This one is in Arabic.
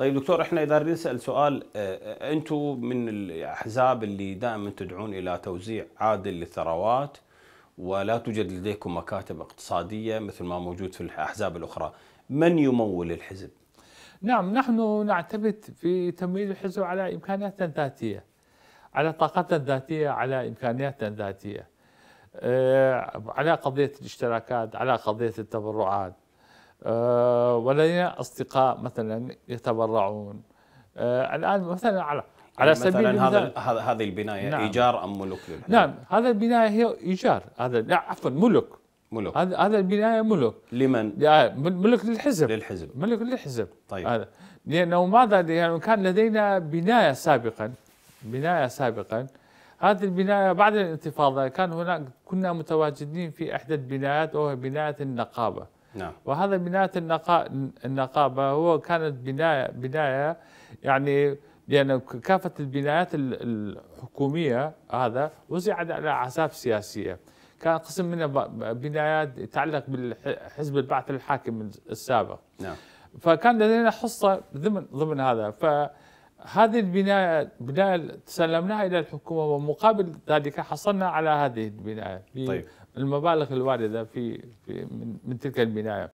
طيب دكتور احنا اذا نسال سؤال آه، آه، انتم من الاحزاب اللي دائما تدعون الى توزيع عادل للثروات ولا توجد لديكم مكاتب اقتصاديه مثل ما موجود في الاحزاب الاخرى، من يمول الحزب؟ نعم نحن نعتمد في تمويل الحزب على امكانيات ذاتيه على طاقات ذاتيه على امكانيات ذاتيه آه، على قضيه الاشتراكات على قضيه التبرعات آه، ولدينا أصدقاء مثلا يتبرعون آه، الآن مثلا على على يعني سبيل المثال هذا هذه البنايه نعم. ايجار ام ملك للحين. نعم هذا البنايه هي ايجار هذا لا عفوا ملك ملك هذا هذا البنايه ملك لمن؟ ملك للحزب للحزب ملك للحزب طيب هذا لانه ماذا؟ لانه كان لدينا بنايه سابقا بنايه سابقا هذه البنايه بعد الانتفاضه كان هناك كنا متواجدين في احدى البنايات وهي بنايه النقابه نعم. وهذا بناية النقابة هو كانت بناية بناية يعني لأن يعني كافة البنايات الحكومية هذا وزعت على أحزاب سياسية كان قسم منها بنايات يتعلق بالحزب البعث الحاكم السابق نعم. فكان لدينا حصة ضمن ضمن هذا ف هذه البناية بناية سلمناها إلى الحكومة ومقابل ذلك حصلنا على هذه البناية طيب. المبالغ الواردة في, في من, من تلك البناية